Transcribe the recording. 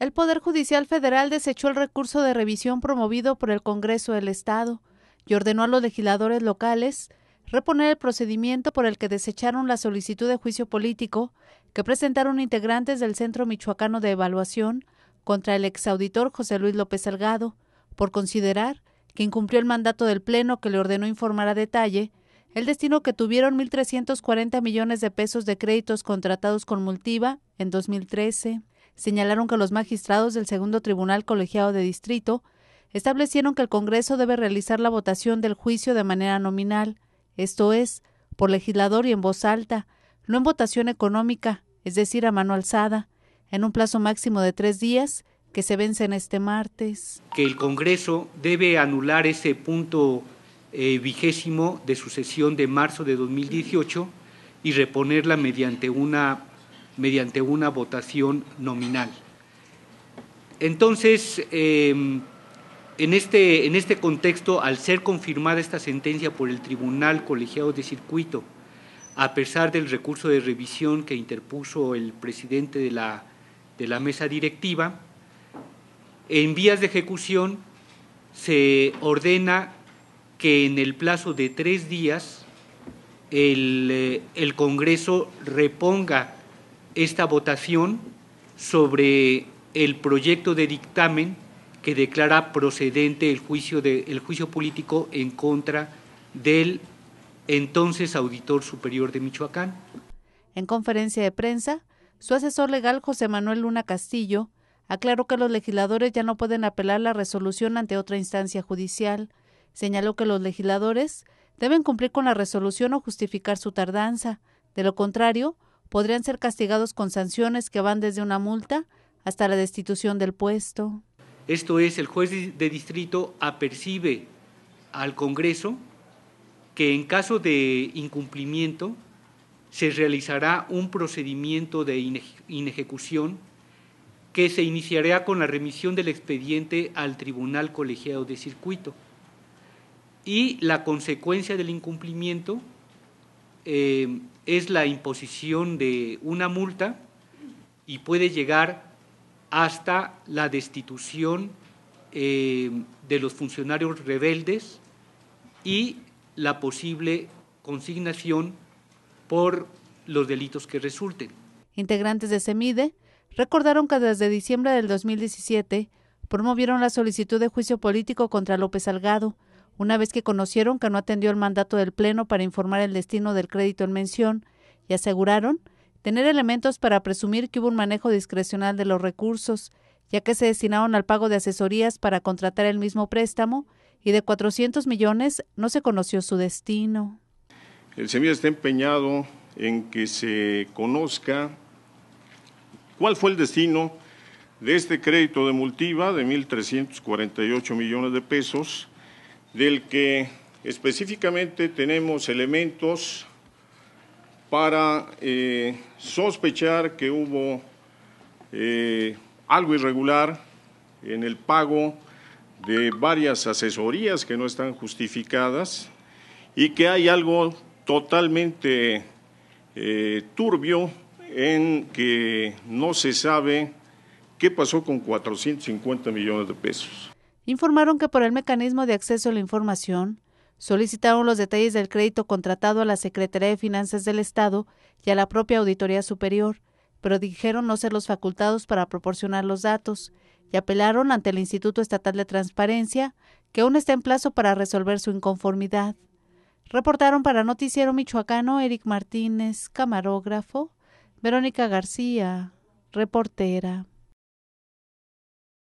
El Poder Judicial Federal desechó el recurso de revisión promovido por el Congreso del Estado y ordenó a los legisladores locales reponer el procedimiento por el que desecharon la solicitud de juicio político que presentaron integrantes del Centro Michoacano de Evaluación contra el exauditor José Luis López Salgado por considerar que incumplió el mandato del Pleno que le ordenó informar a detalle el destino que tuvieron 1.340 millones de pesos de créditos contratados con Multiva en 2013 señalaron que los magistrados del segundo tribunal colegiado de distrito establecieron que el Congreso debe realizar la votación del juicio de manera nominal, esto es, por legislador y en voz alta, no en votación económica, es decir, a mano alzada, en un plazo máximo de tres días que se vence en este martes. Que el Congreso debe anular ese punto eh, vigésimo de su sesión de marzo de 2018 y reponerla mediante una mediante una votación nominal. Entonces, em, en, este, en este contexto, al ser confirmada esta sentencia por el Tribunal Colegiado de Circuito, a pesar del recurso de revisión que interpuso el presidente de la, mesa directiva, en vías de ejecución se ordena que en el plazo de tres días el eh, Congreso reponga esta votación sobre el proyecto de dictamen que declara procedente el juicio, el juicio político en contra del entonces Auditor Superior de Michoacán. En conferencia de prensa, su asesor legal José Manuel Luna Castillo aclaró que los legisladores ya no pueden apelar la resolución ante otra instancia judicial. Señaló que los legisladores deben cumplir con la resolución o justificar su tardanza. De lo contrario, podrían ser castigados con sanciones que van desde una multa hasta la destitución del puesto. Esto es, el juez de distrito apercibe al Congreso que en caso de incumplimiento se realizará un procedimiento de inejecución que se iniciará con la remisión del expediente al Tribunal Colegiado de Circuito y la consecuencia del incumplimiento eh, es la imposición de una multa y puede llegar hasta la destitución eh, de los funcionarios rebeldes y la posible consignación por los delitos que resulten. Integrantes de CEMIDE recordaron que desde diciembre del 2017 promovieron la solicitud de juicio político contra López Salgado, una vez que conocieron que no atendió el mandato del Pleno para informar el destino del crédito en mención, y aseguraron tener elementos para presumir que hubo un manejo discrecional de los recursos, ya que se destinaron al pago de asesorías para contratar el mismo préstamo, y de 400 millones no se conoció su destino. El semilla está empeñado en que se conozca cuál fue el destino de este crédito de multiva de 1.348 millones de pesos del que específicamente tenemos elementos para eh, sospechar que hubo eh, algo irregular en el pago de varias asesorías que no están justificadas y que hay algo totalmente eh, turbio en que no se sabe qué pasó con 450 millones de pesos informaron que por el mecanismo de acceso a la información, solicitaron los detalles del crédito contratado a la Secretaría de Finanzas del Estado y a la propia Auditoría Superior, pero dijeron no ser los facultados para proporcionar los datos y apelaron ante el Instituto Estatal de Transparencia, que aún está en plazo para resolver su inconformidad. Reportaron para Noticiero Michoacano Eric Martínez, camarógrafo, Verónica García, reportera.